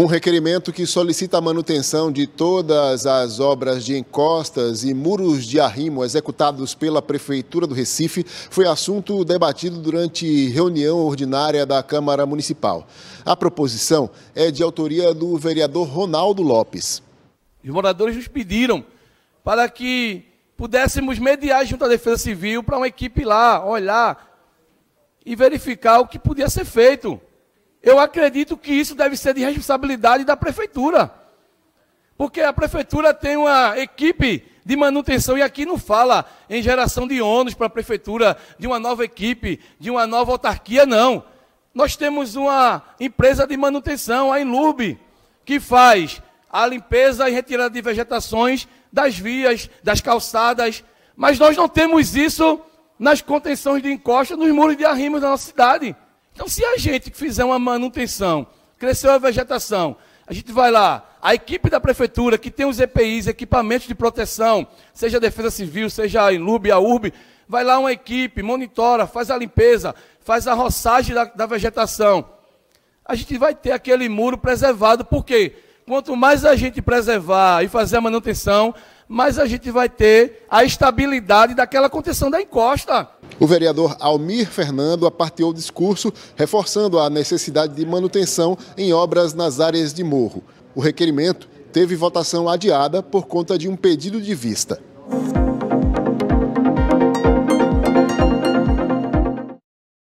Um requerimento que solicita a manutenção de todas as obras de encostas e muros de arrimo executados pela Prefeitura do Recife foi assunto debatido durante reunião ordinária da Câmara Municipal. A proposição é de autoria do vereador Ronaldo Lopes. Os moradores nos pediram para que pudéssemos mediar junto à Defesa Civil para uma equipe lá olhar e verificar o que podia ser feito. Eu acredito que isso deve ser de responsabilidade da prefeitura. Porque a prefeitura tem uma equipe de manutenção, e aqui não fala em geração de ônus para a prefeitura, de uma nova equipe, de uma nova autarquia, não. Nós temos uma empresa de manutenção, a Inlube, que faz a limpeza e retirada de vegetações das vias, das calçadas, mas nós não temos isso nas contenções de encosta nos muros de arrimo da nossa cidade. Então, se a gente fizer uma manutenção, cresceu a vegetação, a gente vai lá, a equipe da prefeitura que tem os EPIs, equipamentos de proteção, seja a Defesa Civil, seja a Inlub, a URB, vai lá uma equipe, monitora, faz a limpeza, faz a roçagem da, da vegetação. A gente vai ter aquele muro preservado, porque quanto mais a gente preservar e fazer a manutenção, mas a gente vai ter a estabilidade daquela contenção da encosta. O vereador Almir Fernando aparteou o discurso, reforçando a necessidade de manutenção em obras nas áreas de morro. O requerimento teve votação adiada por conta de um pedido de vista.